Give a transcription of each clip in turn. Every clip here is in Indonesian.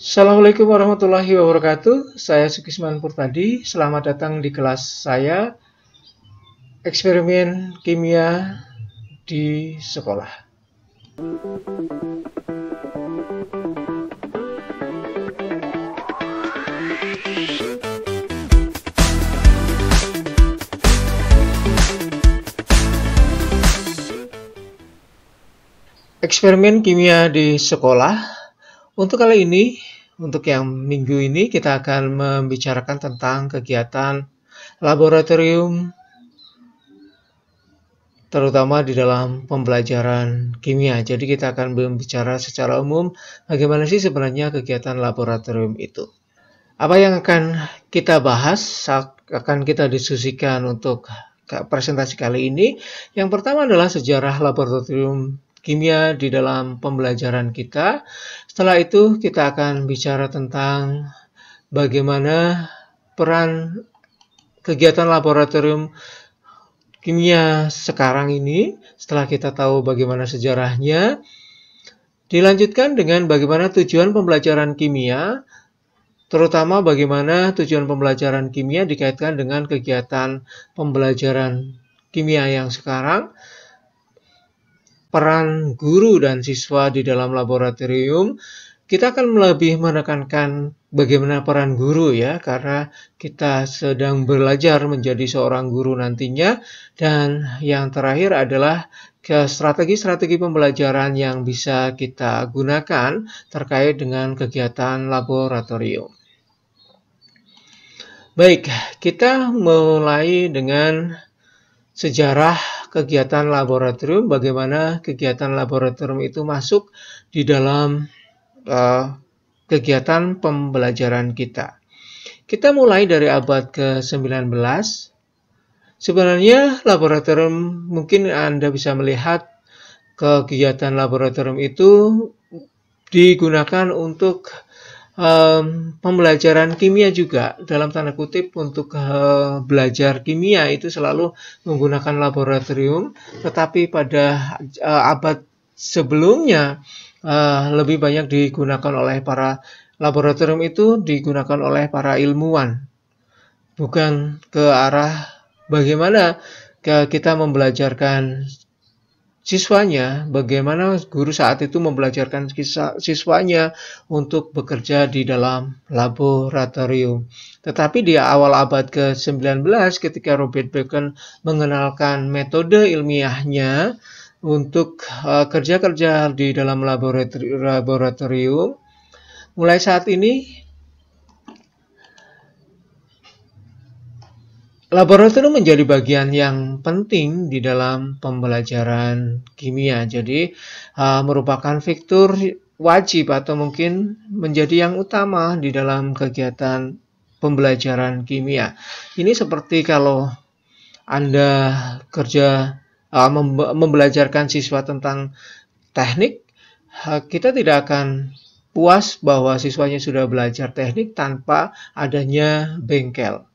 Assalamualaikum warahmatullahi wabarakatuh. Saya Sukisman Purtadi. Selamat datang di kelas saya eksperimen kimia di sekolah. Eksperimen kimia di sekolah untuk kali ini untuk yang minggu ini kita akan membicarakan tentang kegiatan laboratorium terutama di dalam pembelajaran kimia. Jadi kita akan berbicara secara umum bagaimana sih sebenarnya kegiatan laboratorium itu. Apa yang akan kita bahas akan kita diskusikan untuk presentasi kali ini. Yang pertama adalah sejarah laboratorium kimia di dalam pembelajaran kita. Setelah itu kita akan bicara tentang bagaimana peran kegiatan laboratorium kimia sekarang ini setelah kita tahu bagaimana sejarahnya dilanjutkan dengan bagaimana tujuan pembelajaran kimia terutama bagaimana tujuan pembelajaran kimia dikaitkan dengan kegiatan pembelajaran kimia yang sekarang peran guru dan siswa di dalam laboratorium, kita akan lebih menekankan bagaimana peran guru ya, karena kita sedang belajar menjadi seorang guru nantinya. Dan yang terakhir adalah ke strategi-strategi pembelajaran yang bisa kita gunakan terkait dengan kegiatan laboratorium. Baik, kita mulai dengan sejarah kegiatan laboratorium, bagaimana kegiatan laboratorium itu masuk di dalam uh, kegiatan pembelajaran kita. Kita mulai dari abad ke-19. Sebenarnya laboratorium mungkin Anda bisa melihat kegiatan laboratorium itu digunakan untuk um, pembelajaran kimia juga dalam tanda kutip untuk uh, belajar kimia itu selalu menggunakan laboratorium tetapi pada uh, abad sebelumnya uh, lebih banyak digunakan oleh para laboratorium itu digunakan oleh para ilmuwan bukan ke arah bagaimana kita membelajarkan siswanya, bagaimana guru saat itu mempelajarkan siswanya untuk bekerja di dalam laboratorium. Tetapi di awal abad ke-19 ketika Robert Bacon mengenalkan metode ilmiahnya untuk e, kerja-kerja di dalam laboratorium, mulai saat ini Laboratorium menjadi bagian yang penting di dalam pembelajaran kimia. Jadi uh, merupakan fitur wajib atau mungkin menjadi yang utama di dalam kegiatan pembelajaran kimia. Ini seperti kalau Anda kerja uh, membelajarkan siswa tentang teknik, uh, kita tidak akan puas bahwa siswanya sudah belajar teknik tanpa adanya bengkel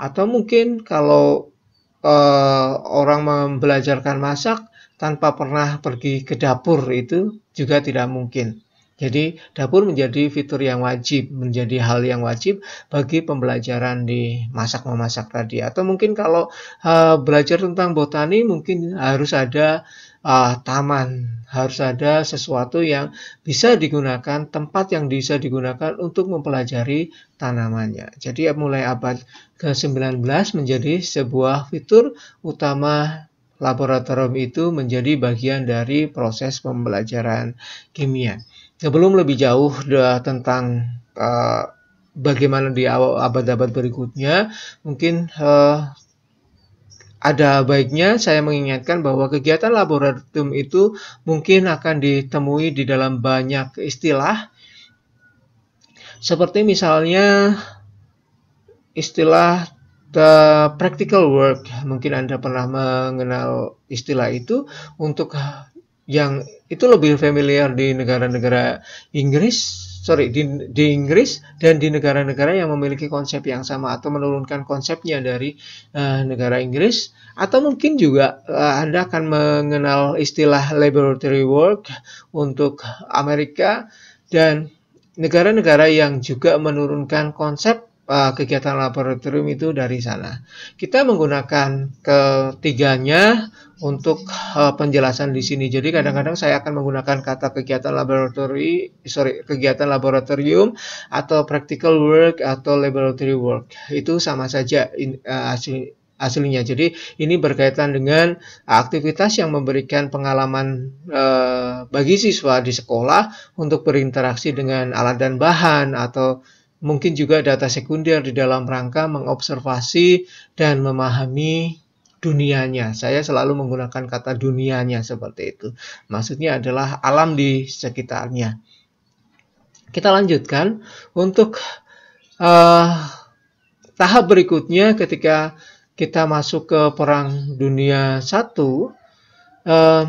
atau mungkin kalau uh, orang membelajarkan masak tanpa pernah pergi ke dapur itu juga tidak mungkin. Jadi dapur menjadi fitur yang wajib, menjadi hal yang wajib bagi pembelajaran di masak memasak tadi. Atau mungkin kalau uh, belajar tentang botani mungkin harus ada uh, taman, harus ada sesuatu yang bisa digunakan, tempat yang bisa digunakan untuk mempelajari tanamannya. Jadi mulai abad ke-19 menjadi sebuah fitur utama laboratorium itu menjadi bagian dari proses pembelajaran kimia. Sebelum lebih jauh tentang uh, bagaimana di abad-abad berikutnya, mungkin uh, ada baiknya saya mengingatkan bahwa kegiatan laboratorium itu mungkin akan ditemui di dalam banyak istilah, seperti misalnya istilah the practical work. Mungkin Anda pernah mengenal istilah itu untuk yang itu lebih familiar di negara-negara Inggris sorry di, di Inggris dan di negara-negara yang memiliki konsep yang sama atau menurunkan konsepnya dari uh, negara Inggris atau mungkin juga uh, Anda akan mengenal istilah laboratory work untuk Amerika dan negara-negara yang juga menurunkan konsep Eh, kegiatan laboratorium itu dari sana. Kita menggunakan ketiganya untuk eh, penjelasan di sini. Jadi kadang-kadang saya akan menggunakan kata kegiatan laboratori, sorry, kegiatan laboratorium atau practical work atau laboratory work. Itu sama saja in, eh, aslinya. Jadi ini berkaitan dengan aktivitas yang memberikan pengalaman e, bagi siswa di sekolah untuk berinteraksi dengan alat dan bahan atau mungkin juga data sekunder di dalam rangka mengobservasi dan memahami dunianya. Saya selalu menggunakan kata dunianya seperti itu. Maksudnya adalah alam di sekitarnya. Kita lanjutkan untuk uh, tahap berikutnya ketika kita masuk ke perang dunia 1 eh,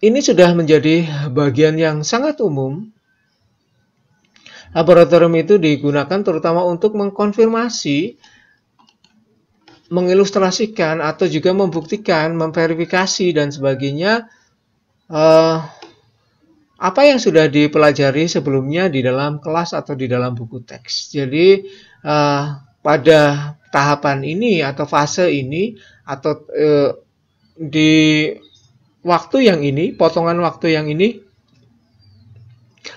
ini sudah menjadi bagian yang sangat umum Laboratorium itu digunakan terutama untuk mengkonfirmasi, mengilustrasikan, atau juga membuktikan, memverifikasi, dan sebagainya uh, apa yang sudah dipelajari sebelumnya di dalam kelas atau di dalam buku teks. Jadi, uh, pada tahapan ini atau fase ini atau uh, di waktu yang ini, potongan waktu yang ini,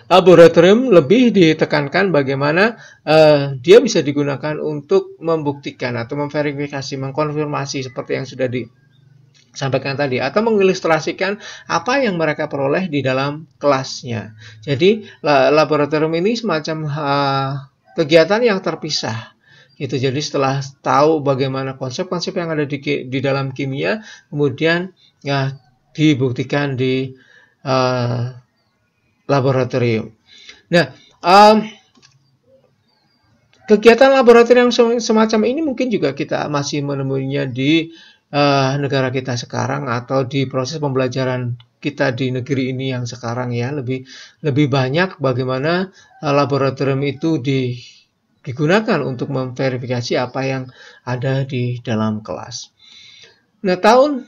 laboratorium lebih ditekankan bagaimana uh, dia bisa digunakan untuk membuktikan atau memverifikasi, mengkonfirmasi seperti yang sudah disampaikan tadi atau mengilustrasikan apa yang mereka peroleh di dalam kelasnya. Jadi laboratorium ini semacam uh, kegiatan yang terpisah itu jadi setelah tahu bagaimana konsep-konsep yang ada di, di dalam kimia kemudian ya dibuktikan di uh, laboratorium. Nah, um, kegiatan laboratorium semacam ini mungkin juga kita masih menemuinya di uh, negara kita sekarang atau di proses pembelajaran kita di negeri ini yang sekarang ya lebih lebih banyak bagaimana uh, laboratorium itu di, digunakan untuk memverifikasi apa yang ada di dalam kelas. Nah, tahun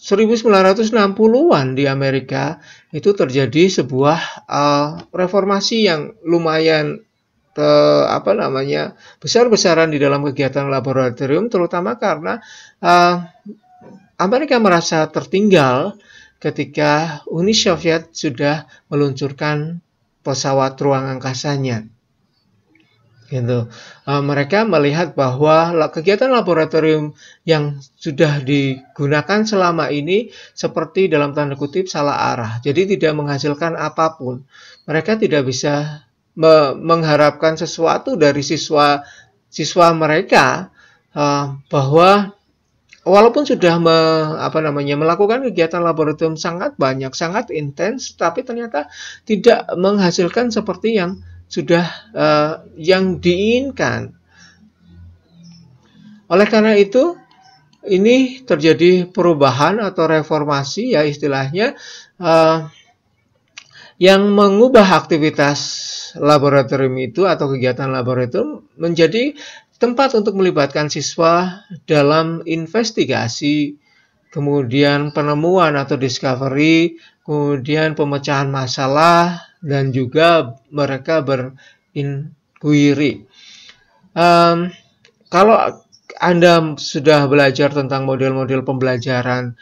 1960-an di Amerika itu terjadi sebuah uh, reformasi yang lumayan te, apa namanya besar-besaran di dalam kegiatan laboratorium terutama karena uh, Amerika merasa tertinggal ketika Uni Soviet sudah meluncurkan pesawat ruang angkasanya gitu. Uh, mereka melihat bahwa kegiatan laboratorium yang sudah digunakan selama ini seperti dalam tanda kutip salah arah, jadi tidak menghasilkan apapun. Mereka tidak bisa me mengharapkan sesuatu dari siswa siswa mereka uh, bahwa walaupun sudah me, apa namanya melakukan kegiatan laboratorium sangat banyak, sangat intens, tapi ternyata tidak menghasilkan seperti yang sudah uh, yang diinginkan. Oleh karena itu, ini terjadi perubahan atau reformasi ya istilahnya uh, yang mengubah aktivitas laboratorium itu atau kegiatan laboratorium menjadi tempat untuk melibatkan siswa dalam investigasi, kemudian penemuan atau discovery, kemudian pemecahan masalah, dan juga mereka berinquiry. Um, kalau Anda sudah belajar tentang model-model pembelajaran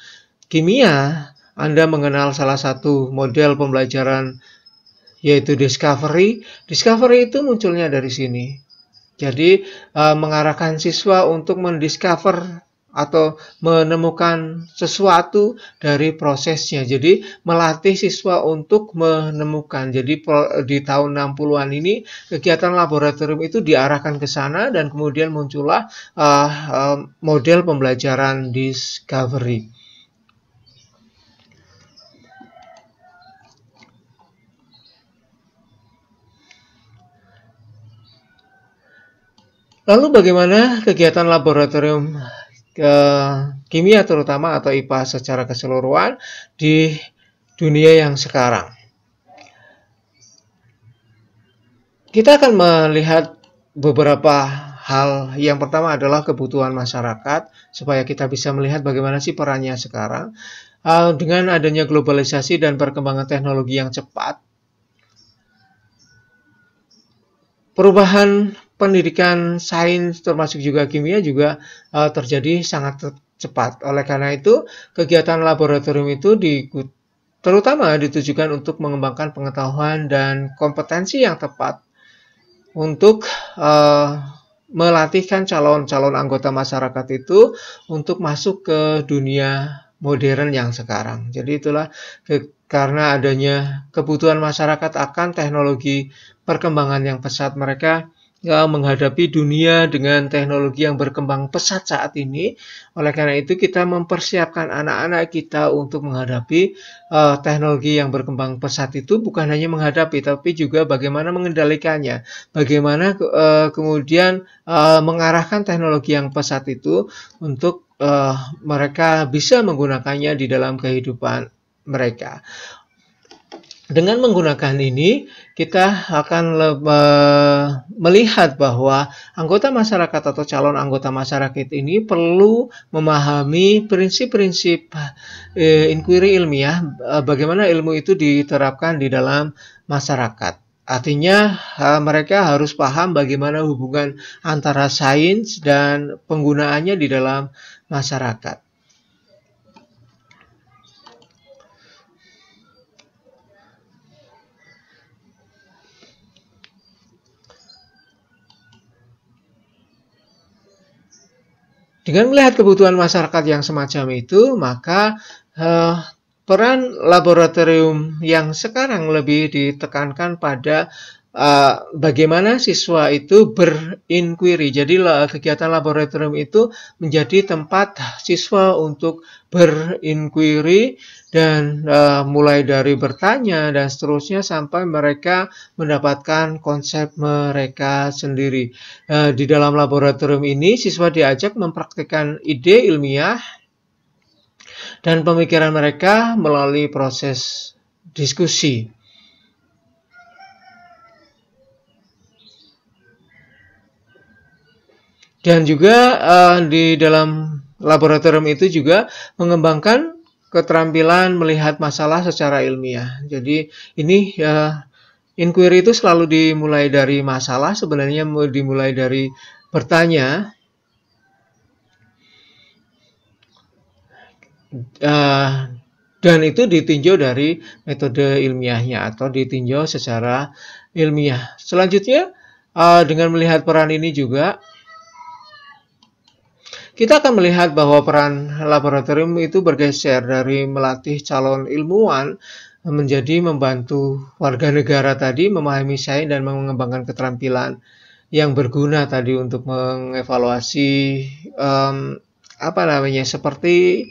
kimia, Anda mengenal salah satu model pembelajaran yaitu discovery. Discovery itu munculnya dari sini. Jadi, uh, mengarahkan siswa untuk mendiscover atau menemukan sesuatu dari prosesnya. Jadi melatih siswa untuk menemukan. Jadi di tahun 60-an ini kegiatan laboratorium itu diarahkan ke sana dan kemudian muncullah uh, model pembelajaran discovery. Lalu bagaimana kegiatan laboratorium kimia terutama atau IPA secara keseluruhan di dunia yang sekarang. Kita akan melihat beberapa hal. Yang pertama adalah kebutuhan masyarakat supaya kita bisa melihat bagaimana sih perannya sekarang. Eh, dengan adanya globalisasi dan perkembangan teknologi yang cepat, perubahan pendidikan sains termasuk juga kimia juga uh, terjadi sangat cepat. Oleh karena itu, kegiatan laboratorium itu di, terutama ditujukan untuk mengembangkan pengetahuan dan kompetensi yang tepat untuk uh, melatihkan calon-calon anggota masyarakat itu untuk masuk ke dunia modern yang sekarang. Jadi itulah ke, karena adanya kebutuhan masyarakat akan teknologi perkembangan yang pesat mereka ya, menghadapi dunia dengan teknologi yang berkembang pesat saat ini. Oleh karena itu kita mempersiapkan anak-anak kita untuk menghadapi uh, teknologi yang berkembang pesat itu bukan hanya menghadapi tapi juga bagaimana mengendalikannya, bagaimana uh, kemudian uh, mengarahkan teknologi yang pesat itu untuk uh, mereka bisa menggunakannya di dalam kehidupan mereka. Dengan menggunakan ini, kita akan melihat bahwa anggota masyarakat atau calon anggota masyarakat ini perlu memahami prinsip-prinsip eh, inquiry ilmiah, eh, bagaimana ilmu itu diterapkan di dalam masyarakat. Artinya eh, mereka harus paham bagaimana hubungan antara sains dan penggunaannya di dalam masyarakat. Dengan melihat kebutuhan masyarakat yang semacam itu, maka eh, peran laboratorium yang sekarang lebih ditekankan pada uh, bagaimana siswa itu berinquiry. Jadi kegiatan laboratorium itu menjadi tempat siswa untuk berinquiry dan uh, mulai dari bertanya dan seterusnya sampai mereka mendapatkan konsep mereka sendiri. Uh, di dalam laboratorium ini siswa diajak mempraktikkan ide ilmiah dan pemikiran mereka melalui proses diskusi. Dan juga uh, di dalam laboratorium itu juga mengembangkan keterampilan melihat masalah secara ilmiah. Jadi ini ya inquiry itu selalu dimulai dari masalah, sebenarnya dimulai dari bertanya. Uh, dan itu ditinjau dari metode ilmiahnya atau ditinjau secara ilmiah. Selanjutnya uh, dengan melihat peran ini juga kita akan melihat bahwa peran laboratorium itu bergeser dari melatih calon ilmuwan menjadi membantu warga negara tadi memahami sains dan mengembangkan keterampilan yang berguna tadi untuk mengevaluasi um, apa namanya seperti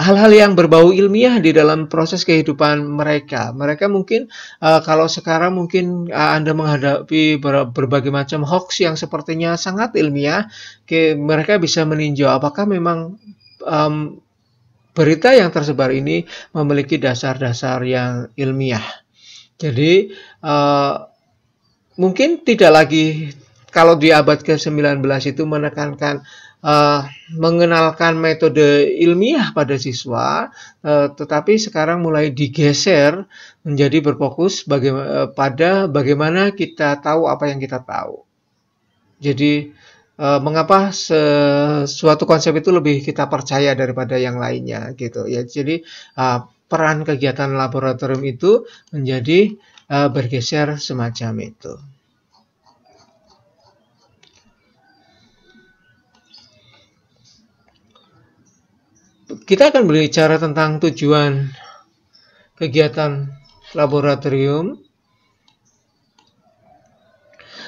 hal-hal yang berbau ilmiah di dalam proses kehidupan mereka. Mereka mungkin uh, kalau sekarang mungkin uh, Anda menghadapi ber berbagai macam hoax yang sepertinya sangat ilmiah, ke mereka bisa meninjau apakah memang um, berita yang tersebar ini memiliki dasar-dasar yang ilmiah. Jadi uh, mungkin tidak lagi kalau di abad ke-19 itu menekankan Eh, mengenalkan metode ilmiah pada siswa, uh, tetapi sekarang mulai digeser menjadi berfokus baga eh, pada bagaimana kita tahu apa yang kita tahu. Jadi uh, mengapa sesuatu konsep itu lebih kita percaya daripada yang lainnya gitu ya. Jadi uh, peran kegiatan laboratorium itu menjadi uh, bergeser semacam itu. kita akan berbicara tentang tujuan kegiatan laboratorium.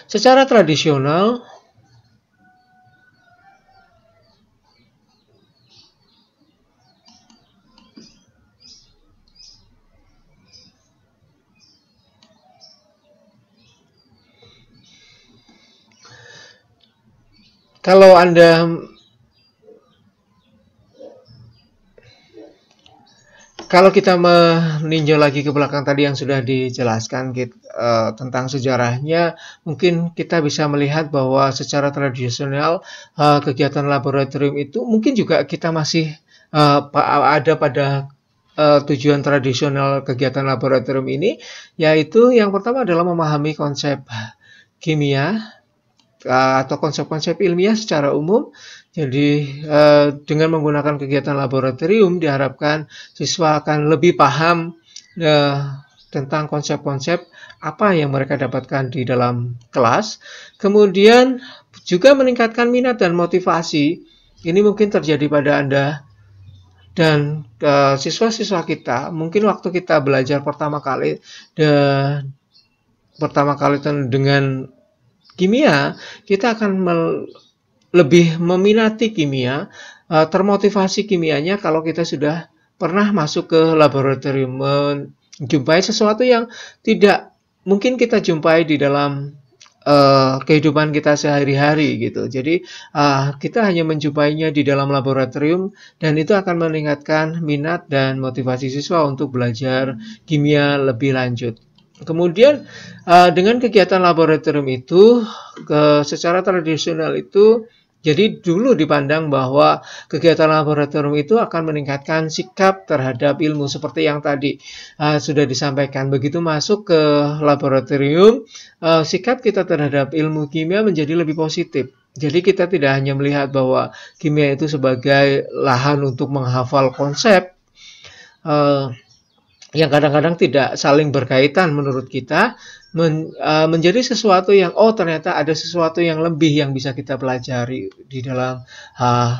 Secara tradisional, kalau Anda Kalau kita meninjau lagi ke belakang tadi yang sudah dijelaskan kita, uh, eh, tentang sejarahnya, mungkin kita bisa melihat bahwa secara tradisional uh, kegiatan laboratorium itu mungkin juga kita masih uh, ada pada uh, tujuan tradisional kegiatan laboratorium ini, yaitu yang pertama adalah memahami konsep kimia uh, atau konsep-konsep ilmiah secara umum, jadi eh, dengan menggunakan kegiatan laboratorium diharapkan siswa akan lebih paham eh, tentang konsep-konsep apa yang mereka dapatkan di dalam kelas. Kemudian juga meningkatkan minat dan motivasi. Ini mungkin terjadi pada Anda dan eh, siswa-siswa kita. Mungkin waktu kita belajar pertama kali dan pertama kali dengan kimia, kita akan lebih meminati kimia, eh, termotivasi kimianya kalau kita sudah pernah masuk ke laboratorium menjumpai sesuatu yang tidak mungkin kita jumpai di dalam uh, kehidupan kita sehari-hari gitu. Jadi uh, kita hanya menjumpainya di dalam laboratorium dan itu akan meningkatkan minat dan motivasi siswa untuk belajar kimia lebih lanjut. Kemudian uh, dengan kegiatan laboratorium itu ke secara tradisional itu jadi dulu dipandang bahwa kegiatan laboratorium itu akan meningkatkan sikap terhadap ilmu seperti yang tadi uh, sudah disampaikan. Begitu masuk ke laboratorium, uh, sikap kita terhadap ilmu kimia menjadi lebih positif. Jadi kita tidak hanya melihat bahwa kimia itu sebagai lahan untuk menghafal konsep. Uh, yang kadang-kadang tidak saling berkaitan menurut kita, men, uh, menjadi sesuatu yang oh ternyata ada sesuatu yang lebih yang bisa kita pelajari di dalam uh, ah,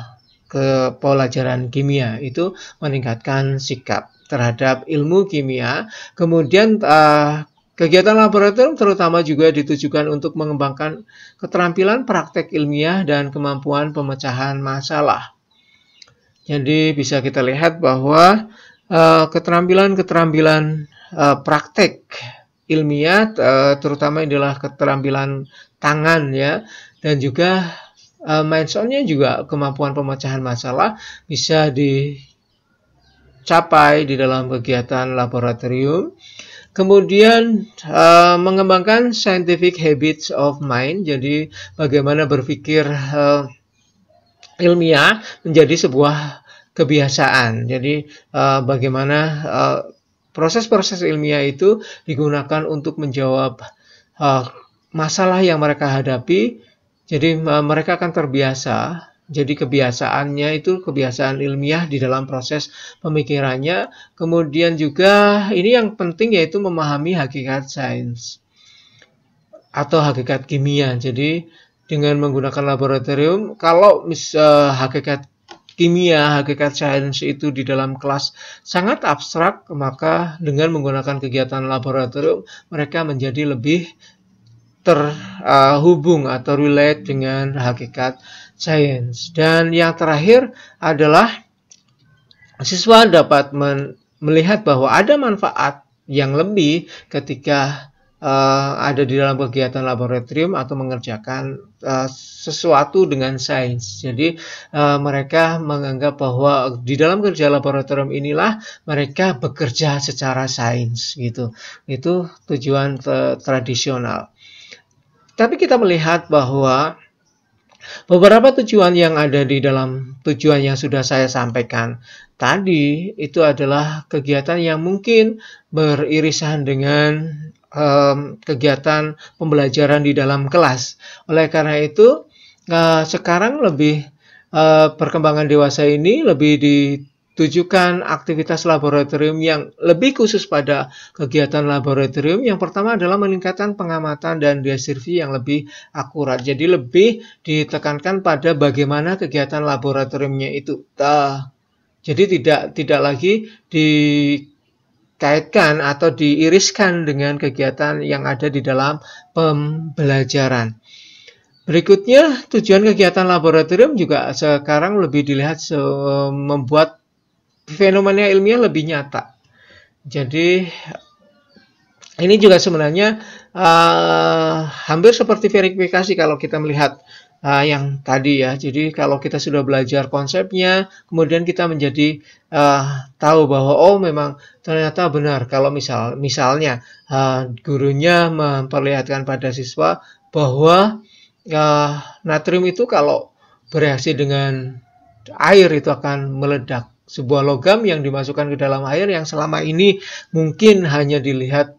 ke pelajaran kimia itu meningkatkan sikap terhadap ilmu kimia kemudian uh, Kegiatan laboratorium terutama juga ditujukan untuk mengembangkan keterampilan praktek ilmiah dan kemampuan pemecahan masalah. Jadi bisa kita lihat bahwa ah, keterampilan-keterampilan uh, uh, praktek ilmiah eh, terutama adalah keterampilan tangan ya dan juga uh, mindsetnya juga kemampuan pemecahan masalah bisa dicapai di dalam kegiatan laboratorium kemudian eh, mengembangkan scientific habits of mind jadi bagaimana berpikir ilmiah menjadi sebuah kebiasaan jadi bagaimana Proses-proses ilmiah itu digunakan untuk menjawab uh, masalah yang mereka hadapi. Jadi uh, mereka akan terbiasa. Jadi kebiasaannya itu kebiasaan ilmiah di dalam proses pemikirannya. Kemudian juga ini yang penting yaitu memahami hakikat sains atau hakikat kimia. Jadi dengan menggunakan laboratorium, kalau mis, uh, hakikat kimia, hakikat sains itu di dalam kelas sangat abstrak, maka dengan menggunakan kegiatan laboratorium mereka menjadi lebih terhubung atau relate dengan hakikat sains. Dan yang terakhir adalah siswa dapat melihat bahwa ada manfaat yang lebih ketika uh, ada di dalam kegiatan laboratorium atau mengerjakan uh, sesuatu dengan sains. Jadi uh, mereka menganggap bahwa di dalam kerja laboratorium inilah mereka bekerja secara sains gitu. Itu tujuan tradisional. Tapi kita melihat bahwa Beberapa tujuan yang ada di dalam tujuan yang sudah saya sampaikan tadi itu adalah kegiatan yang mungkin beririsan dengan um, kegiatan pembelajaran di dalam kelas. Oleh karena itu, uh, sekarang lebih uh, perkembangan dewasa ini lebih ditujukan aktivitas laboratorium yang lebih khusus pada kegiatan laboratorium. Yang pertama adalah meningkatkan pengamatan dan survei yang lebih akurat. Jadi lebih ditekankan pada bagaimana kegiatan laboratoriumnya itu. jadi tidak tidak lagi di dikaitkan atau diiriskan dengan kegiatan yang ada di dalam pembelajaran. Berikutnya, tujuan kegiatan laboratorium juga sekarang lebih dilihat membuat fenomena ilmiah lebih nyata. Jadi ini juga sebenarnya uh, hampir seperti verifikasi kalau kita melihat uh, yang tadi ya. Jadi kalau kita sudah belajar konsepnya, kemudian kita menjadi uh, tahu bahwa oh memang ternyata benar kalau misal misalnya uh, gurunya memperlihatkan pada siswa bahwa uh, natrium itu kalau bereaksi dengan air itu akan meledak sebuah logam yang dimasukkan ke dalam air yang selama ini mungkin hanya dilihat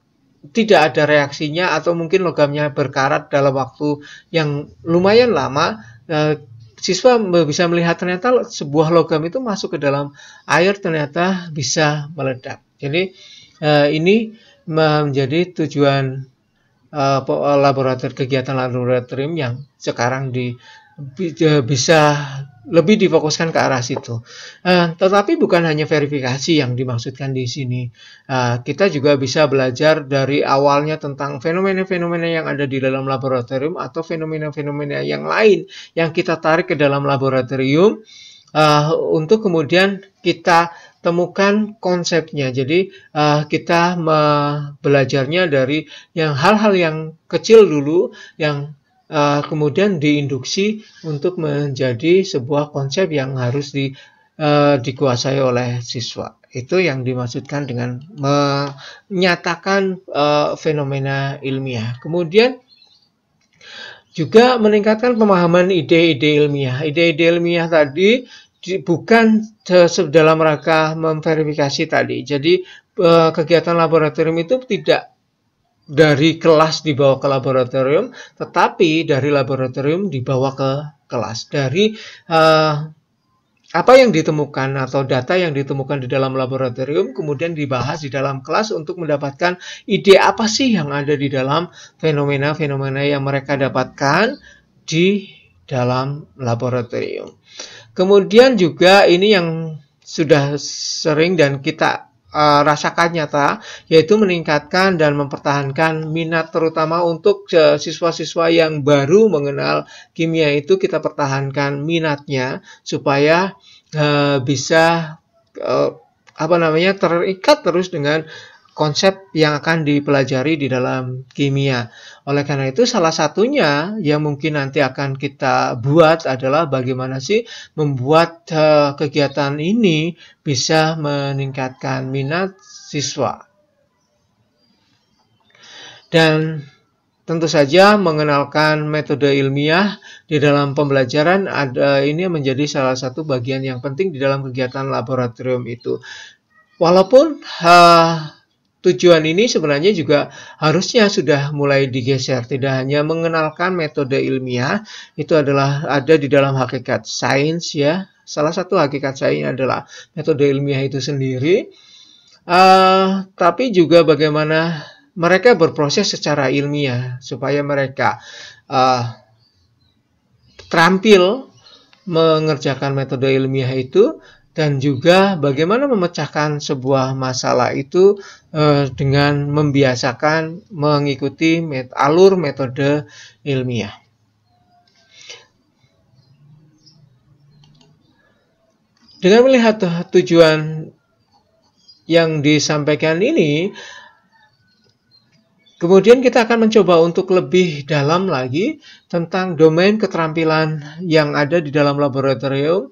tidak ada reaksinya atau mungkin logamnya berkarat dalam waktu yang lumayan lama eh, siswa bisa melihat ternyata sebuah logam itu masuk ke dalam air ternyata bisa meledak jadi eh, ini menjadi tujuan eh, laboratorium kegiatan laboratorium yang sekarang di bisa lebih difokuskan ke arah situ. Uh, tetapi bukan hanya verifikasi yang dimaksudkan di sini. Uh, kita juga bisa belajar dari awalnya tentang fenomena-fenomena yang ada di dalam laboratorium atau fenomena-fenomena yang lain yang kita tarik ke dalam laboratorium uh, untuk kemudian kita temukan konsepnya. Jadi uh, kita belajarnya dari yang hal-hal yang kecil dulu yang uh, kemudian diinduksi untuk menjadi sebuah konsep yang harus di, uh, dikuasai oleh siswa. Itu yang dimaksudkan dengan menyatakan uh, fenomena ilmiah. Kemudian juga meningkatkan pemahaman ide-ide ilmiah. Ide-ide ilmiah tadi bukan dalam rangka memverifikasi tadi. Jadi kegiatan laboratorium itu tidak dari kelas dibawa ke laboratorium, tetapi dari laboratorium dibawa ke kelas. Dari uh, apa yang ditemukan atau data yang ditemukan di dalam laboratorium kemudian dibahas di dalam kelas untuk mendapatkan ide apa sih yang ada di dalam fenomena-fenomena yang mereka dapatkan di dalam laboratorium. Kemudian juga ini yang sudah sering dan kita uh, rasakan nyata, yaitu meningkatkan dan mempertahankan minat terutama untuk eh, siswa-siswa yang baru mengenal kimia itu kita pertahankan minatnya supaya uh, bisa uh, apa namanya terikat terus dengan konsep yang akan dipelajari di dalam kimia. Oleh karena itu, salah satunya yang mungkin nanti akan kita buat adalah bagaimana sih membuat eh, kegiatan ini bisa meningkatkan minat siswa. Dan tentu saja mengenalkan metode ilmiah di dalam pembelajaran ada ini menjadi salah satu bagian yang penting di dalam kegiatan laboratorium itu. Walaupun uh, Tujuan ini sebenarnya juga harusnya sudah mulai digeser, tidak hanya mengenalkan metode ilmiah, itu adalah ada di dalam hakikat sains ya. Salah satu hakikat sains adalah metode ilmiah itu sendiri, uh, tapi juga bagaimana mereka berproses secara ilmiah supaya mereka uh, terampil mengerjakan metode ilmiah itu dan juga bagaimana memecahkan sebuah masalah itu eh, dengan membiasakan mengikuti met alur metode ilmiah. Dengan melihat tujuan yang disampaikan ini, kemudian kita akan mencoba untuk lebih dalam lagi tentang domain keterampilan yang ada di dalam laboratorium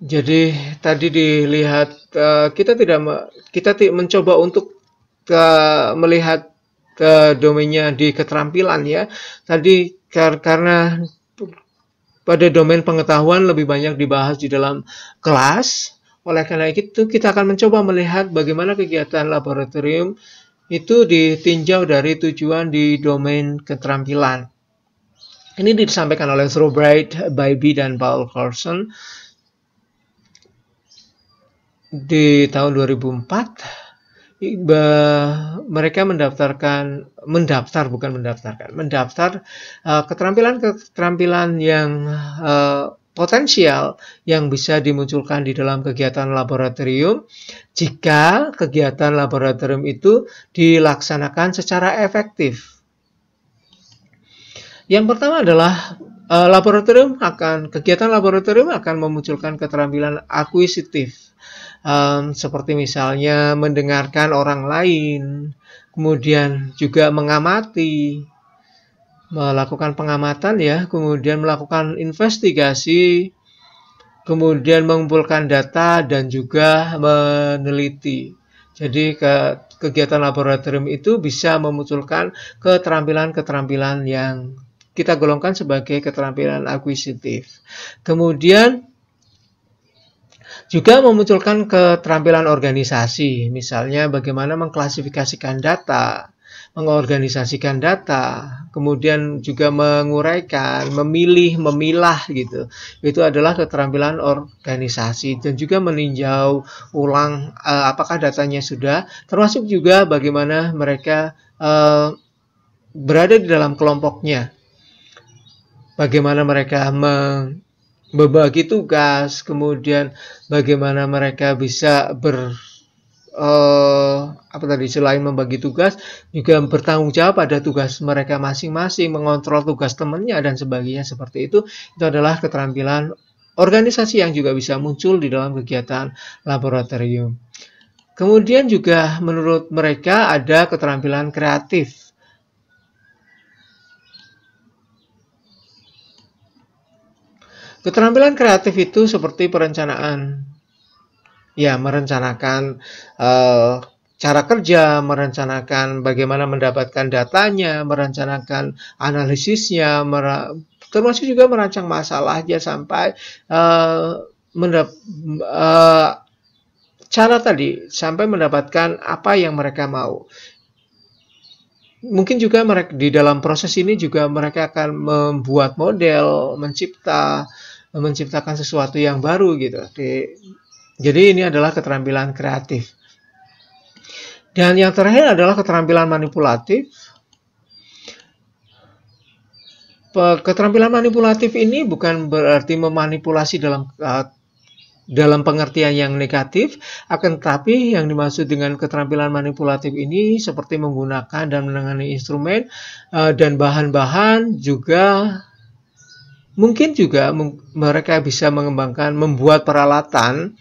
jadi tadi dilihat uh, kita tidak kita mencoba untuk uh, melihat uh, domainnya di keterampilan ya. Tadi kar karena pada domain pengetahuan lebih banyak dibahas di dalam kelas. Oleh karena itu kita akan mencoba melihat bagaimana kegiatan laboratorium itu ditinjau dari tujuan di domain keterampilan. Ini disampaikan oleh Throbright, Bybee, dan Paul Carson di tahun 2004 mereka mendaftarkan mendaftar bukan mendaftarkan mendaftar keterampilan-keterampilan yang e, potensial yang bisa dimunculkan di dalam kegiatan laboratorium jika kegiatan laboratorium itu dilaksanakan secara efektif. Yang pertama adalah e, laboratorium akan kegiatan laboratorium akan memunculkan keterampilan akuisitif um, seperti misalnya mendengarkan orang lain, kemudian juga mengamati, melakukan pengamatan ya, kemudian melakukan investigasi, kemudian mengumpulkan data dan juga meneliti. Jadi ke, kegiatan laboratorium itu bisa memunculkan keterampilan-keterampilan yang kita golongkan sebagai keterampilan akuisitif. Kemudian juga memunculkan keterampilan organisasi, misalnya bagaimana mengklasifikasikan data, mengorganisasikan data, kemudian juga menguraikan, memilih, memilah gitu. Itu adalah keterampilan organisasi dan juga meninjau ulang uh, apakah datanya sudah, termasuk juga bagaimana mereka uh, berada di dalam kelompoknya. Bagaimana mereka meng membagi tugas, kemudian bagaimana mereka bisa ber uh, apa tadi selain membagi tugas juga bertanggung jawab pada tugas mereka masing-masing, mengontrol tugas temannya dan sebagainya seperti itu. Itu adalah keterampilan organisasi yang juga bisa muncul di dalam kegiatan laboratorium. Kemudian juga menurut mereka ada keterampilan kreatif Keterampilan kreatif itu seperti perencanaan. Ya, merencanakan uh, cara kerja, merencanakan bagaimana mendapatkan datanya, merencanakan analisisnya, termasuk juga merancang masalah masalahnya sampai uh, uh, cara tadi sampai mendapatkan apa yang mereka mau. Mungkin juga mereka di dalam proses ini juga mereka akan membuat model, mencipta menciptakan sesuatu yang baru gitu. jadi ini adalah keterampilan kreatif. Dan yang terakhir adalah keterampilan manipulatif. Keterampilan manipulatif ini bukan berarti memanipulasi dalam eh, dalam pengertian yang negatif, akan tetapi yang dimaksud dengan keterampilan manipulatif ini seperti menggunakan dan menangani instrumen eh, dan bahan-bahan juga mungkin juga mereka bisa mengembangkan membuat peralatan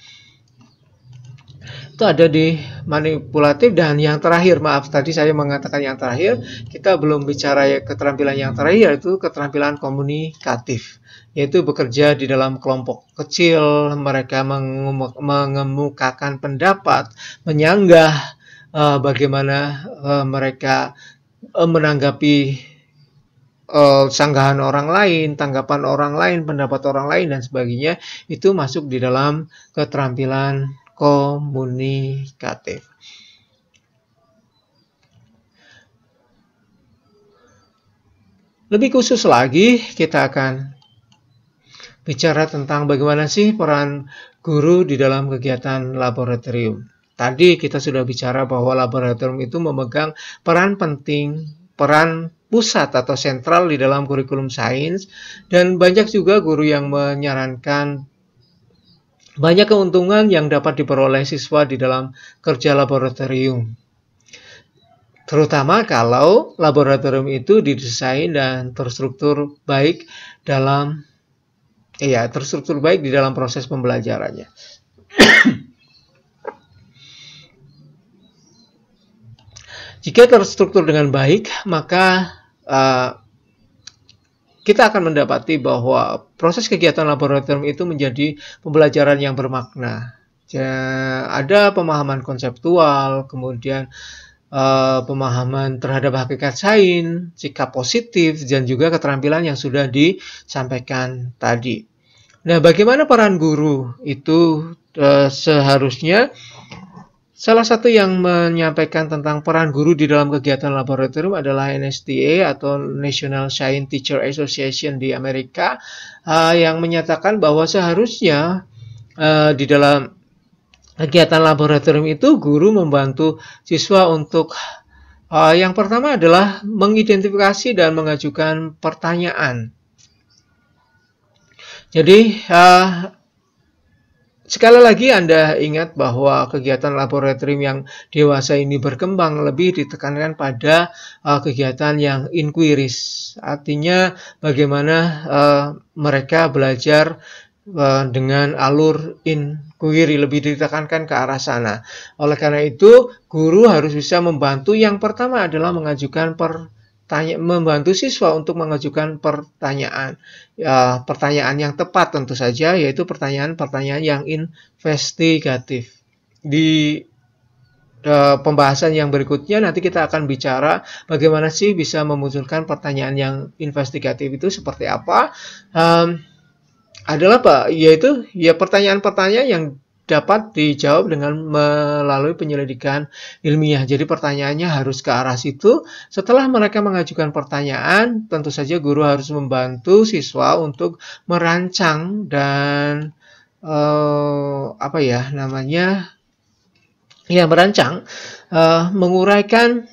itu ada di manipulatif dan yang terakhir maaf tadi saya mengatakan yang terakhir kita belum bicara ya keterampilan yang terakhir yaitu keterampilan komunikatif yaitu bekerja di dalam kelompok kecil mereka mengemukakan pendapat menyanggah uh, bagaimana uh, mereka uh, menanggapi Eh, sanggahan orang lain, tanggapan orang lain, pendapat orang lain dan sebagainya itu masuk di dalam keterampilan komunikatif. Lebih khusus lagi kita akan bicara tentang bagaimana sih peran guru di dalam kegiatan laboratorium. Tadi kita sudah bicara bahwa laboratorium itu memegang peran penting, peran pusat atau sentral di dalam kurikulum sains dan banyak juga guru yang menyarankan banyak keuntungan yang dapat diperoleh siswa di dalam kerja laboratorium. Terutama kalau laboratorium itu didesain dan terstruktur baik dalam ya terstruktur baik di dalam proses pembelajarannya. Jika terstruktur dengan baik, maka Eh, kita akan mendapati bahwa proses kegiatan laboratorium itu menjadi pembelajaran yang bermakna. Ja, ada pemahaman konseptual, kemudian uh, pemahaman terhadap hakikat sains, sikap positif, dan juga keterampilan yang sudah disampaikan tadi. Nah, bagaimana peran guru itu uh, seharusnya? Salah satu yang menyampaikan tentang peran guru di dalam kegiatan laboratorium adalah NSTA atau National Science Teacher Association di Amerika eh, yang menyatakan bahwa seharusnya eh, di dalam kegiatan laboratorium itu guru membantu siswa untuk eh, yang pertama adalah mengidentifikasi dan mengajukan pertanyaan. Jadi Sekali lagi Anda ingat bahwa kegiatan laboratorium yang dewasa ini berkembang lebih ditekankan pada uh, kegiatan yang inquiris. Artinya bagaimana uh, mereka belajar uh, dengan alur inquiry lebih ditekankan ke arah sana. Oleh karena itu, guru harus bisa membantu yang pertama adalah mengajukan per tanya, membantu siswa untuk mengajukan pertanyaan. Ya, pertanyaan yang tepat tentu saja, yaitu pertanyaan-pertanyaan yang investigatif. Di uh, pembahasan yang berikutnya nanti kita akan bicara bagaimana sih bisa memunculkan pertanyaan yang investigatif itu seperti apa. Um, adalah pak Yaitu ya pertanyaan-pertanyaan yang dapat dijawab dengan melalui penyelidikan ilmiah. Jadi pertanyaannya harus ke arah situ. Setelah mereka mengajukan pertanyaan, tentu saja guru harus membantu siswa untuk merancang dan uh, apa ya namanya? Ya, merancang uh, menguraikan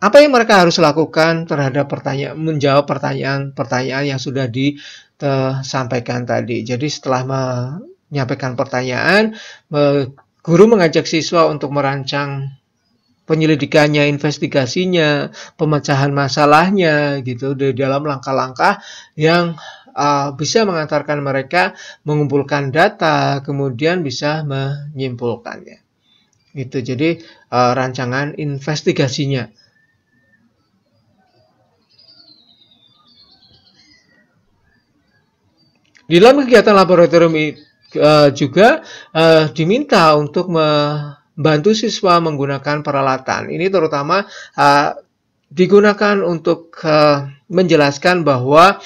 apa yang mereka harus lakukan terhadap pertanyaan menjawab pertanyaan-pertanyaan yang sudah disampaikan eh, tadi. Jadi setelah menyampaikan pertanyaan, guru mengajak siswa untuk merancang penyelidikannya, investigasinya, pemecahan masalahnya gitu di dalam langkah-langkah yang uh, bisa mengantarkan mereka mengumpulkan data, kemudian bisa menyimpulkannya. itu Jadi uh, rancangan investigasinya. Di dalam kegiatan laboratorium itu Eh, juga uh, diminta untuk membantu siswa menggunakan peralatan. Ini terutama uh, digunakan untuk uh, menjelaskan bahwa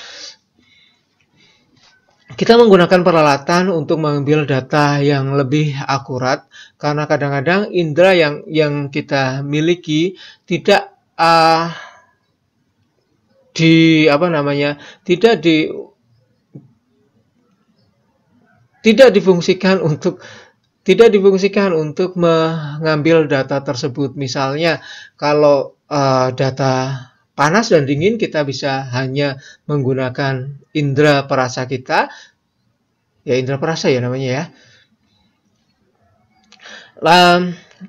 kita menggunakan peralatan untuk mengambil data yang lebih akurat karena kadang-kadang indera yang yang kita miliki tidak uh, di apa namanya tidak di tidak difungsikan untuk tidak difungsikan untuk mengambil data tersebut. Misalnya kalau uh, data panas dan dingin kita bisa hanya menggunakan indera perasa kita. Ya indera perasa ya namanya ya.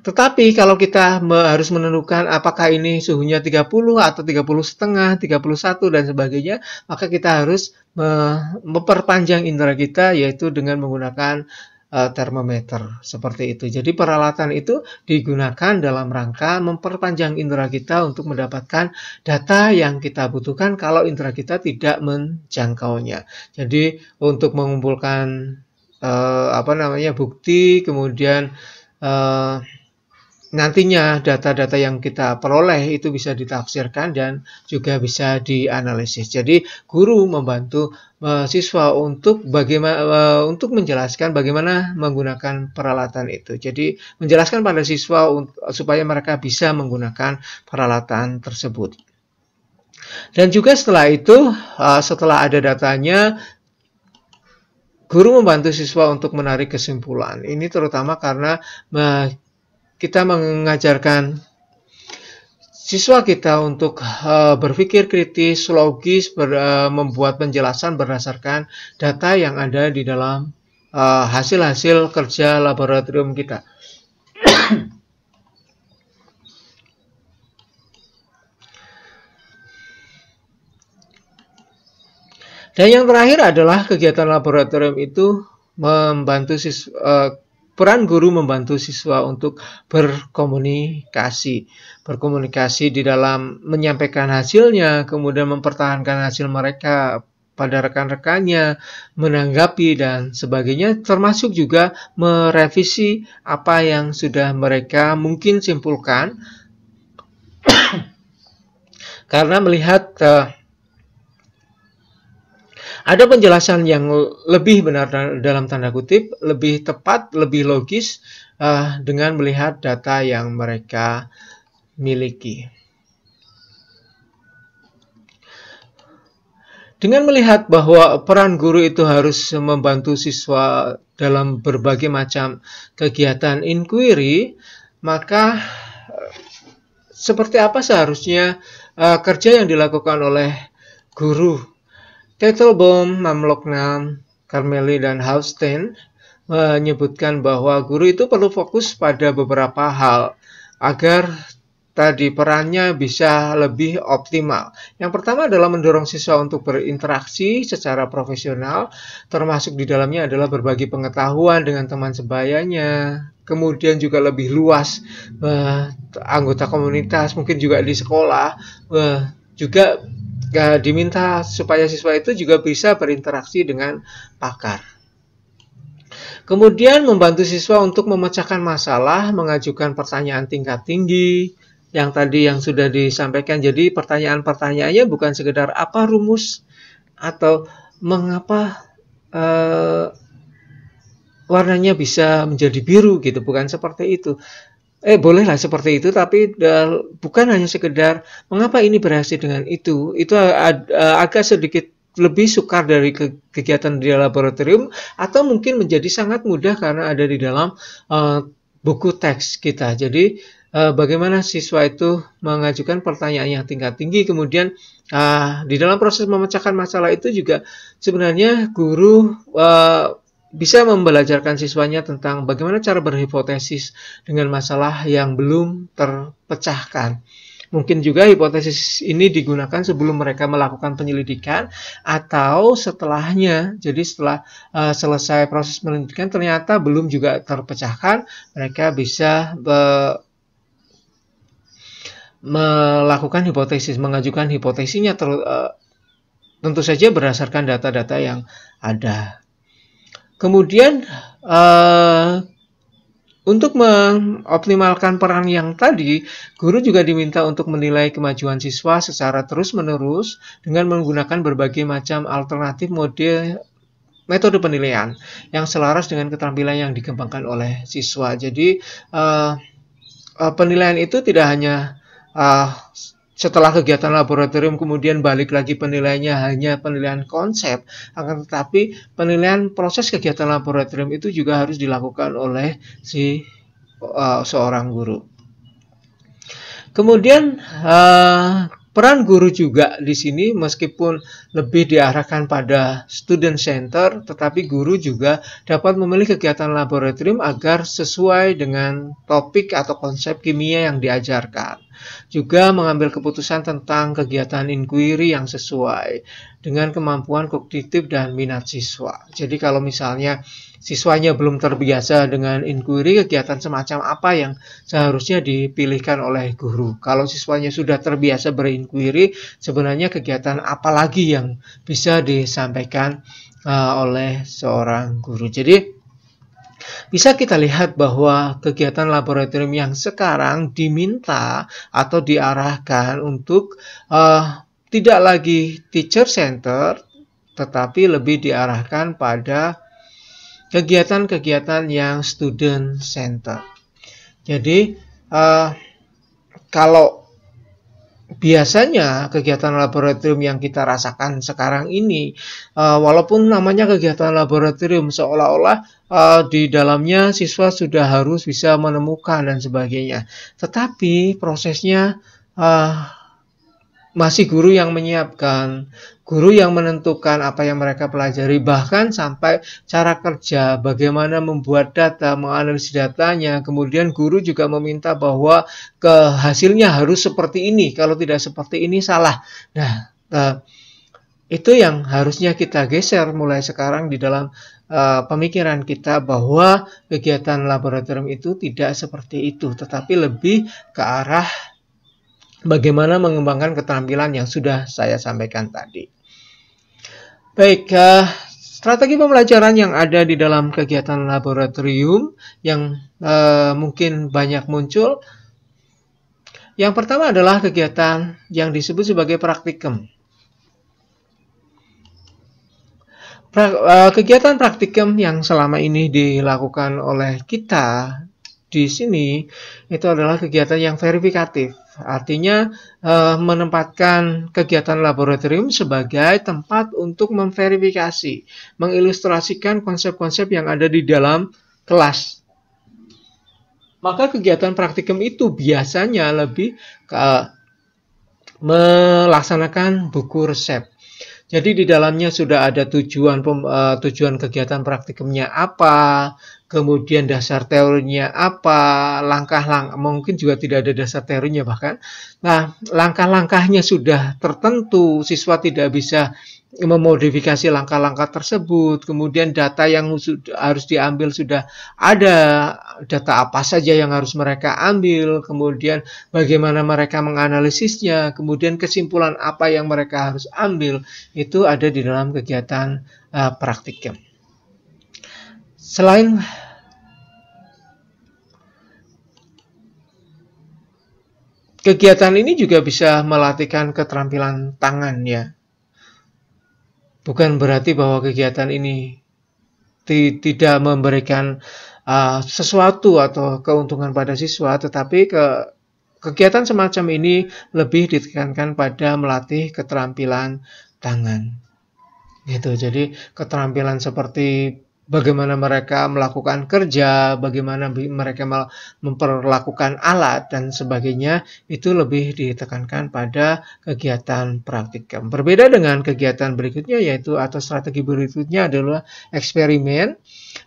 Tetapi kalau kita harus menentukan apakah ini suhunya 30 atau 30 setengah, 31 dan sebagainya, maka kita harus memperpanjang indera kita yaitu dengan menggunakan e, termometer seperti itu. Jadi peralatan itu digunakan dalam rangka memperpanjang indera kita untuk mendapatkan data yang kita butuhkan kalau indera kita tidak menjangkaunya. Jadi untuk mengumpulkan eh, apa namanya bukti kemudian eh, nantinya data-data yang kita peroleh itu bisa ditafsirkan dan juga bisa dianalisis. Jadi guru membantu e, siswa untuk bagaimana e, untuk menjelaskan bagaimana menggunakan peralatan itu. Jadi menjelaskan pada siswa supaya mereka bisa menggunakan peralatan tersebut. Dan juga setelah itu, e, setelah ada datanya, guru membantu siswa untuk menarik kesimpulan. Ini terutama karena kita mengajarkan siswa kita untuk uh, berpikir kritis, logis, ber, uh, membuat penjelasan berdasarkan data yang ada di dalam eh, hasil-hasil uh, hasil -hasil kerja laboratorium kita. Dan yang terakhir adalah kegiatan laboratorium itu membantu siswa, Peran guru membantu siswa untuk berkomunikasi, berkomunikasi di dalam menyampaikan hasilnya, kemudian mempertahankan hasil mereka pada rekan-rekannya, menanggapi dan sebagainya, termasuk juga merevisi apa yang sudah mereka mungkin simpulkan karena melihat uh, ada penjelasan yang lebih benar dalam tanda kutip, lebih tepat, lebih logis uh, dengan melihat data yang mereka miliki. Dengan melihat bahwa peran guru itu harus membantu siswa dalam berbagai macam kegiatan inquiry, maka eh, seperti apa seharusnya uh, kerja yang dilakukan oleh guru Keitelbaum, Mamloknam, Carmeli, dan Halstein menyebutkan bahwa guru itu perlu fokus pada beberapa hal agar tadi perannya bisa lebih optimal. Yang pertama adalah mendorong siswa untuk berinteraksi secara profesional, termasuk di dalamnya adalah berbagi pengetahuan dengan teman sebayanya, kemudian juga lebih luas eh, anggota komunitas, mungkin juga di sekolah, eh, juga diminta supaya siswa itu juga bisa berinteraksi dengan pakar. Kemudian membantu siswa untuk memecahkan masalah, mengajukan pertanyaan tingkat tinggi, yang tadi yang sudah disampaikan. Jadi pertanyaan-pertanyaannya bukan sekedar apa rumus atau mengapa uh, warnanya bisa menjadi biru gitu, bukan seperti itu eh bolehlah seperti itu tapi uh, bukan hanya sekedar mengapa ini berhasil dengan itu itu uh, agak sedikit lebih sukar dari ke kegiatan di laboratorium atau mungkin menjadi sangat mudah karena ada di dalam uh, buku teks kita jadi bagaimana siswa itu mengajukan pertanyaan yang tingkat tinggi kemudian uh, di dalam proses memecahkan masalah itu juga sebenarnya guru uh, bisa membelajarkan siswanya tentang bagaimana cara berhipotesis dengan masalah yang belum terpecahkan. Mungkin juga hipotesis ini digunakan sebelum mereka melakukan penyelidikan atau setelahnya. Jadi setelah uh, selesai proses penyelidikan ternyata belum juga terpecahkan, mereka bisa melakukan hipotesis, mengajukan hipotesisnya ter, uh, tentu saja berdasarkan data-data yang ada. Kemudian uh, untuk mengoptimalkan peran yang tadi, guru juga diminta untuk menilai kemajuan siswa secara terus-menerus dengan menggunakan berbagai macam alternatif mode metode penilaian yang selaras dengan keterampilan yang dikembangkan oleh siswa. Jadi uh, uh, penilaian itu tidak hanya uh, setelah kegiatan laboratorium kemudian balik lagi penilaiannya hanya penilaian konsep akan tetapi penilaian proses kegiatan laboratorium itu juga harus dilakukan oleh si uh, seorang guru. Kemudian uh, peran guru juga di sini meskipun lebih diarahkan pada student center tetapi guru juga dapat memilih kegiatan laboratorium agar sesuai dengan topik atau konsep kimia yang diajarkan. Juga mengambil keputusan tentang kegiatan inquiry yang sesuai dengan kemampuan kognitif dan minat siswa. Jadi kalau misalnya siswanya belum terbiasa dengan inquiry, kegiatan semacam apa yang seharusnya dipilihkan oleh guru. Kalau siswanya sudah terbiasa berinquiry, sebenarnya kegiatan apa lagi yang bisa disampaikan uh, oleh seorang guru. Jadi bisa kita lihat bahwa kegiatan laboratorium yang sekarang diminta atau diarahkan untuk uh, tidak lagi teacher center, tetapi lebih diarahkan pada kegiatan-kegiatan yang student center. Jadi, uh, kalau biasanya kegiatan laboratorium yang kita rasakan sekarang ini, uh, walaupun namanya kegiatan laboratorium seolah-olah uh, di dalamnya siswa sudah harus bisa menemukan dan sebagainya, tetapi prosesnya uh, masih guru yang menyiapkan, guru yang menentukan apa yang mereka pelajari, bahkan sampai cara kerja, bagaimana membuat data, menganalisis datanya. Kemudian guru juga meminta bahwa ke hasilnya harus seperti ini, kalau tidak seperti ini salah. Nah, e, itu yang harusnya kita geser mulai sekarang di dalam uh, pemikiran kita bahwa kegiatan laboratorium itu tidak seperti itu, tetapi lebih ke arah bagaimana mengembangkan keterampilan yang sudah saya sampaikan tadi. Baik, uh, strategi pembelajaran yang ada di dalam kegiatan laboratorium yang uh, mungkin banyak muncul. Yang pertama adalah kegiatan yang disebut sebagai praktikum. Pra, uh, kegiatan praktikum yang selama ini dilakukan oleh kita di sini itu adalah kegiatan yang verifikatif. Artinya eh, menempatkan kegiatan laboratorium sebagai tempat untuk memverifikasi, mengilustrasikan konsep-konsep yang ada di dalam kelas. Maka kegiatan praktikum itu biasanya lebih ke eh, melaksanakan buku resep. Jadi di dalamnya sudah ada tujuan eh, tujuan kegiatan praktikumnya apa, kemudian dasar teorinya apa, langkah langkah mungkin juga tidak ada dasar teorinya bahkan. Nah, langkah-langkahnya sudah tertentu, siswa tidak bisa memodifikasi langkah-langkah tersebut, kemudian data yang harus diambil sudah ada, data apa saja yang harus mereka ambil, kemudian bagaimana mereka menganalisisnya, kemudian kesimpulan apa yang mereka harus ambil, itu ada di dalam kegiatan uh, eh, praktikum. Selain Kegiatan ini juga bisa melatihkan keterampilan tangan ya. Bukan berarti bahwa kegiatan ini tidak memberikan uh, sesuatu atau keuntungan pada siswa, tetapi ke kegiatan semacam ini lebih ditekankan pada melatih keterampilan tangan. Gitu. Jadi keterampilan seperti bagaimana mereka melakukan kerja, bagaimana mereka memperlakukan alat dan sebagainya itu lebih ditekankan pada kegiatan praktikum. Berbeda dengan kegiatan berikutnya yaitu atau strategi berikutnya adalah eksperimen.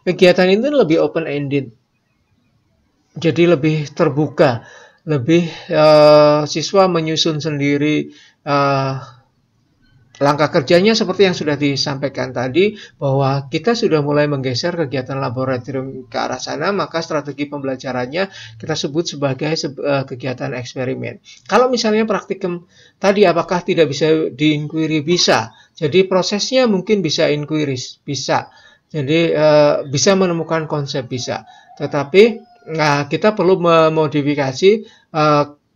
Kegiatan ini lebih open ended. Jadi lebih terbuka, lebih uh, siswa menyusun sendiri uh, Langkah kerjanya seperti yang sudah disampaikan tadi bahwa kita sudah mulai menggeser kegiatan laboratorium ke arah sana, maka strategi pembelajarannya kita sebut sebagai e, kegiatan eksperimen. Kalau misalnya praktikum tadi apakah tidak bisa diinquiry bisa. Jadi prosesnya mungkin bisa inquiries, bisa. Jadi e, bisa menemukan konsep bisa. Tetapi nah, kita perlu memodifikasi e,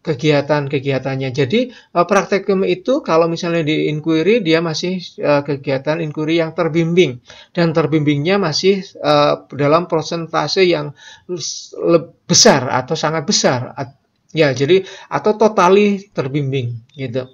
kegiatan-kegiatannya. Jadi eh, praktekum itu kalau misalnya di inquiry dia masih eh, kegiatan inquiry yang terbimbing dan terbimbingnya masih eh, dalam prosentase yang besar atau sangat besar. Ya, jadi atau totali terbimbing gitu.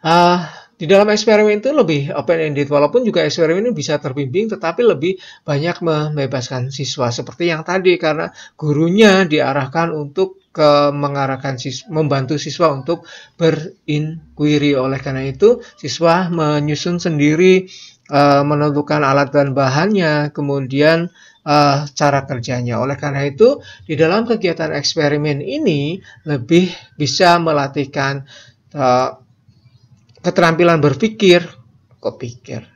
Uh, di dalam eksperimen itu lebih open ended walaupun juga eksperimen ini bisa terbimbing tetapi lebih banyak membebaskan siswa seperti yang tadi karena gurunya diarahkan untuk ke mengarahkan siswa, membantu siswa untuk berinquiry. Oleh karena itu, siswa menyusun sendiri uh, menentukan alat dan bahannya, kemudian uh, cara kerjanya. Oleh karena itu, di dalam kegiatan eksperimen ini lebih bisa melatihkan uh, keterampilan berpikir, kok pikir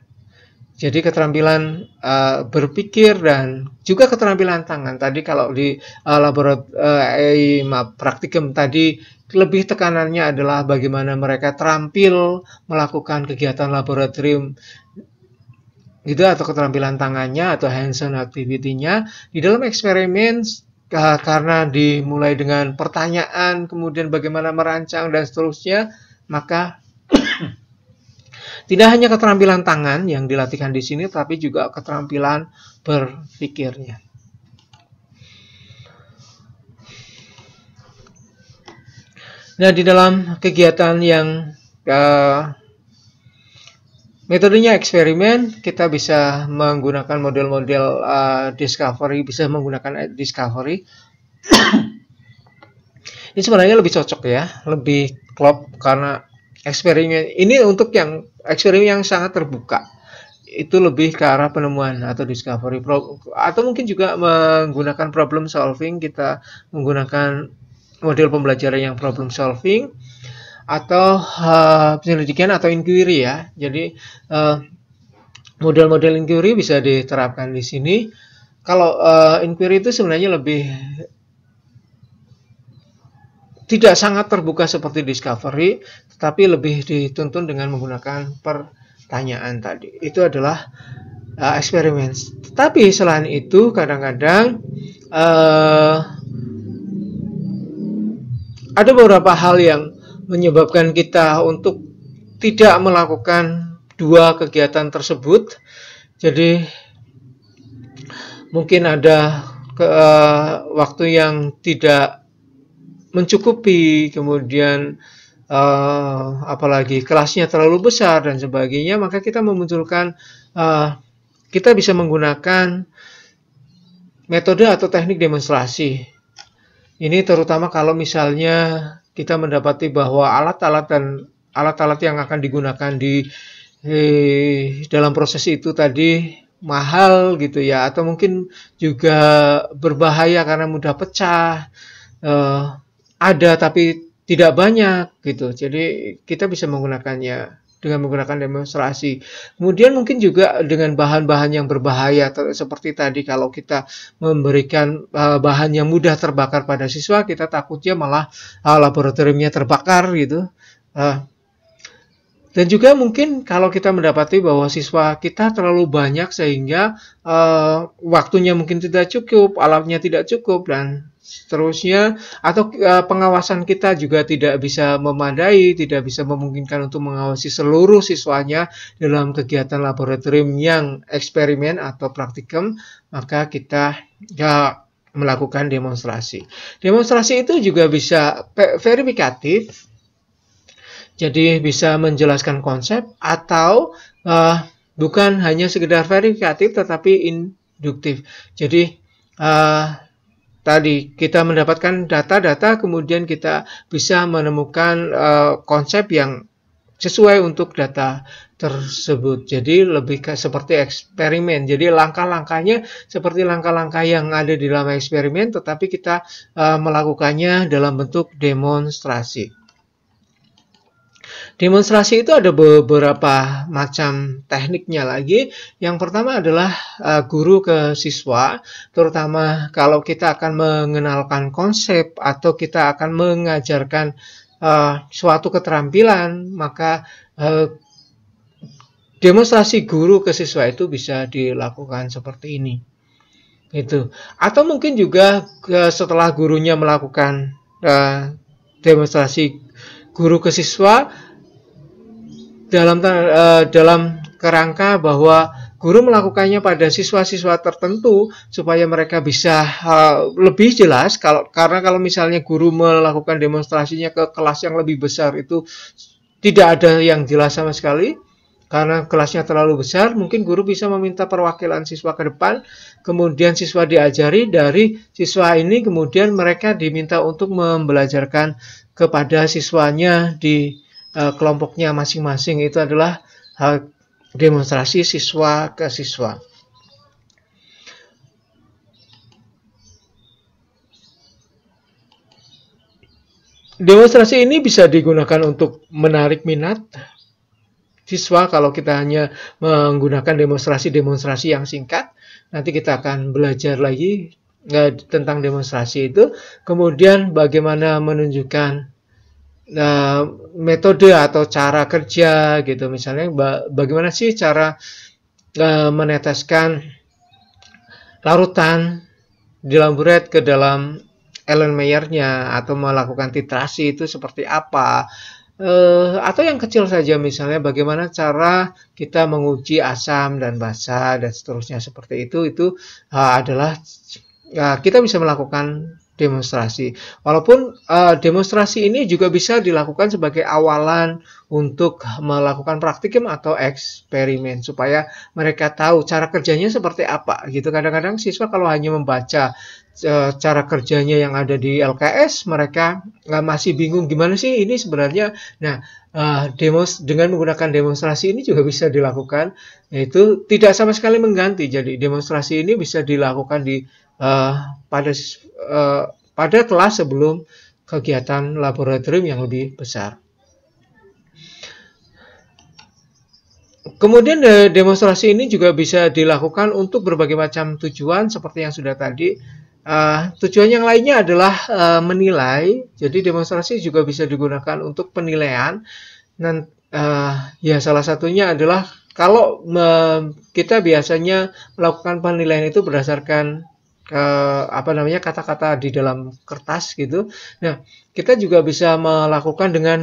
jadi keterampilan uh, berpikir dan juga keterampilan tangan. Tadi kalau di uh, eh, laboratorium uh, eh, praktikum tadi lebih tekanannya adalah bagaimana mereka terampil melakukan kegiatan laboratorium gitu atau keterampilan tangannya atau hands-on activity-nya di dalam eksperimen karena dimulai dengan pertanyaan kemudian bagaimana merancang dan seterusnya maka tidak hanya keterampilan tangan yang dilatihkan di sini, tapi juga keterampilan berpikirnya. Nah, di dalam kegiatan yang uh, metodenya eksperimen, kita bisa menggunakan model-model uh, discovery, bisa menggunakan discovery. ini sebenarnya lebih cocok ya, lebih klop karena eksperimen. Ini untuk yang eksperimen yang sangat terbuka itu lebih ke arah penemuan atau discovery pro, atau mungkin juga menggunakan problem solving kita menggunakan model pembelajaran yang problem solving atau uh, penyelidikan atau inquiry ya jadi model eh, model-model inquiry bisa diterapkan di sini kalau uh, inquiry itu sebenarnya lebih tidak sangat terbuka seperti Discovery, tetapi lebih dituntun dengan menggunakan pertanyaan tadi. Itu adalah uh, eksperimen. Tetapi selain itu, kadang-kadang uh, ada beberapa hal yang menyebabkan kita untuk tidak melakukan dua kegiatan tersebut. Jadi mungkin ada ke, uh, waktu yang tidak mencukupi, kemudian uh, apalagi kelasnya terlalu besar dan sebagainya, maka kita memunculkan uh, kita bisa menggunakan metode atau teknik demonstrasi. Ini terutama kalau misalnya kita mendapati bahwa alat-alat dan alat-alat yang akan digunakan di eh, dalam proses itu tadi mahal gitu ya atau mungkin juga berbahaya karena mudah pecah eh, ada tapi tidak banyak gitu. Jadi kita bisa menggunakannya dengan menggunakan demonstrasi. Kemudian mungkin juga dengan bahan-bahan yang berbahaya seperti tadi kalau kita memberikan eh, bahan yang mudah terbakar pada siswa, kita takutnya malah uh, laboratoriumnya terbakar gitu. Eh, dan juga mungkin kalau kita mendapati bahwa siswa kita terlalu banyak sehingga uh, waktunya mungkin tidak cukup, alatnya tidak cukup dan seterusnya atau uh, pengawasan kita juga tidak bisa memadai, tidak bisa memungkinkan untuk mengawasi seluruh siswanya dalam kegiatan laboratorium yang eksperimen atau praktikum, maka kita ya, melakukan demonstrasi. Demonstrasi itu juga bisa verifikatif, jadi bisa menjelaskan konsep atau uh, bukan hanya sekedar verifikatif tetapi induktif. Jadi uh, tadi kita mendapatkan data-data kemudian kita bisa menemukan uh, konsep yang sesuai untuk data tersebut. Jadi lebih ke, seperti eksperimen. Jadi langkah-langkahnya seperti langkah-langkah yang ada di dalam eksperimen tetapi kita uh, melakukannya dalam bentuk demonstrasi. Demonstrasi itu ada beberapa macam tekniknya lagi. Yang pertama adalah eh, guru ke siswa, terutama kalau kita akan mengenalkan konsep atau kita akan mengajarkan eh, suatu keterampilan, maka eh, demonstrasi guru ke siswa itu bisa dilakukan seperti ini. Gitu. Atau mungkin juga setelah gurunya melakukan demonstrasi guru ke siswa dalam uh, dalam kerangka bahwa guru melakukannya pada siswa-siswa tertentu supaya mereka bisa uh, lebih jelas kalau karena kalau misalnya guru melakukan demonstrasinya ke kelas yang lebih besar itu tidak ada yang jelas sama sekali karena kelasnya terlalu besar mungkin guru bisa meminta perwakilan siswa ke depan kemudian siswa diajari dari siswa ini kemudian mereka diminta untuk membelajarkan kepada siswanya di Eh, kelompoknya masing-masing itu adalah hal eh, demonstrasi siswa ke siswa. Demonstrasi ini bisa digunakan untuk menarik minat siswa kalau kita hanya menggunakan demonstrasi-demonstrasi yang singkat. Nanti kita akan belajar lagi eh, tentang demonstrasi itu. Kemudian bagaimana menunjukkan nah, metode atau cara kerja gitu misalnya bagaimana sih cara eh, meneteskan larutan di lamburet ke dalam Ellen mayer atau melakukan titrasi itu seperti apa Uh, atau yang kecil saja misalnya bagaimana cara kita menguji asam dan basa dan seterusnya seperti itu itu uh, adalah uh, kita bisa melakukan demonstrasi. Walaupun uh, demonstrasi ini juga bisa dilakukan sebagai awalan untuk melakukan praktikum atau eksperimen supaya mereka tahu cara kerjanya seperti apa gitu. Kadang-kadang siswa kalau hanya membaca uh, cara kerjanya yang ada di LKS mereka nggak masih bingung gimana sih ini sebenarnya. Nah, uh, demos dengan menggunakan demonstrasi ini juga bisa dilakukan yaitu tidak sama sekali mengganti. Jadi demonstrasi ini bisa dilakukan di Eh, pada uh, pada kelas sebelum kegiatan laboratorium yang lebih besar. Kemudian eh, demonstrasi ini juga bisa dilakukan untuk berbagai macam tujuan seperti yang sudah tadi. Uh, tujuan yang lainnya adalah uh, menilai. Jadi demonstrasi juga bisa digunakan untuk penilaian. Dan uh, ya salah satunya adalah kalau kita biasanya melakukan penilaian itu berdasarkan uh, apa namanya kata-kata di dalam kertas gitu. Nah, kita juga bisa melakukan dengan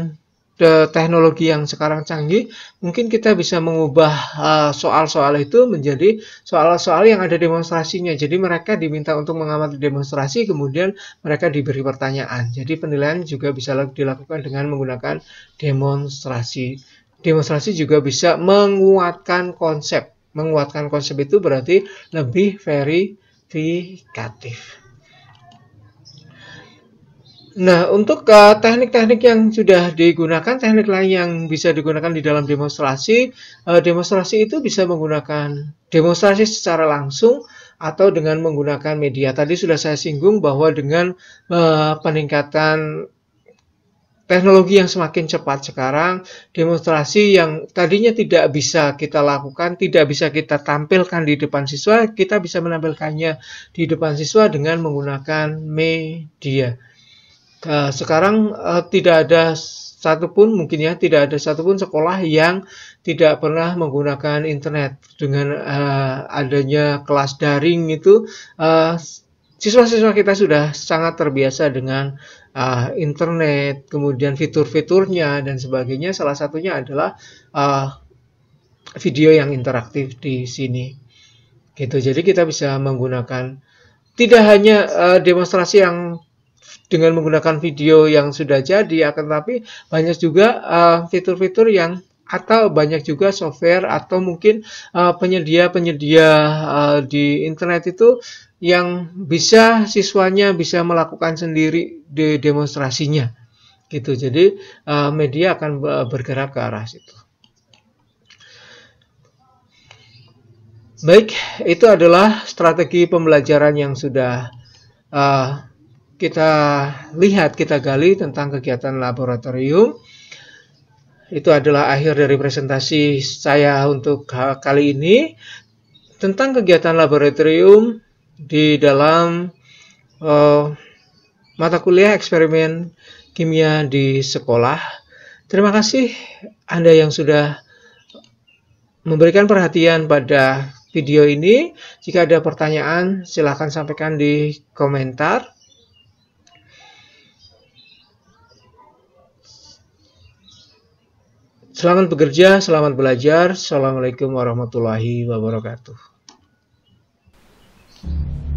the teknologi yang sekarang canggih, mungkin kita bisa mengubah eh, soal-soal uh, itu menjadi soal-soal yang ada demonstrasinya. Jadi mereka diminta untuk mengamati demonstrasi, kemudian mereka diberi pertanyaan. Jadi penilaian juga bisa dilakukan dengan menggunakan demonstrasi. Demonstrasi juga bisa menguatkan konsep menguatkan konsep itu berarti lebih very vertikatif. Nah, untuk eh, teknik-teknik uh, yang sudah digunakan, teknik lain yang bisa digunakan di dalam demonstrasi, uh, demonstrasi itu bisa menggunakan demonstrasi secara langsung atau dengan menggunakan media. Tadi sudah saya singgung bahwa dengan uh, peningkatan teknologi yang semakin cepat sekarang, demonstrasi yang tadinya tidak bisa kita lakukan, tidak bisa kita tampilkan di depan siswa, kita bisa menampilkannya di depan siswa dengan menggunakan media. Eh, sekarang eh, tidak ada satupun mungkin ya, tidak ada satupun sekolah yang tidak pernah menggunakan internet dengan eh, adanya kelas daring itu siswa-siswa kita sudah sangat terbiasa dengan uh, internet, kemudian fitur-fiturnya dan sebagainya. Salah satunya adalah uh, video yang interaktif di sini. Gitu. Jadi kita bisa menggunakan tidak hanya uh, demonstrasi yang dengan menggunakan video yang sudah jadi, akan tetapi banyak juga fitur-fitur uh, yang atau banyak juga software atau mungkin penyedia-penyedia uh, uh, di internet itu yang bisa siswanya bisa melakukan sendiri di demonstrasinya gitu jadi uh, media akan eh, bergerak ke arah situ baik itu adalah strategi pembelajaran yang sudah uh, kita lihat kita gali tentang kegiatan laboratorium itu adalah akhir dari presentasi saya untuk kali ini tentang kegiatan laboratorium di dalam uh, mata kuliah eksperimen kimia di sekolah. Terima kasih Anda yang sudah memberikan perhatian pada video ini. Jika ada pertanyaan, silahkan sampaikan di komentar. Selamat bekerja, selamat belajar. Assalamualaikum warahmatullahi wabarakatuh. Thank you.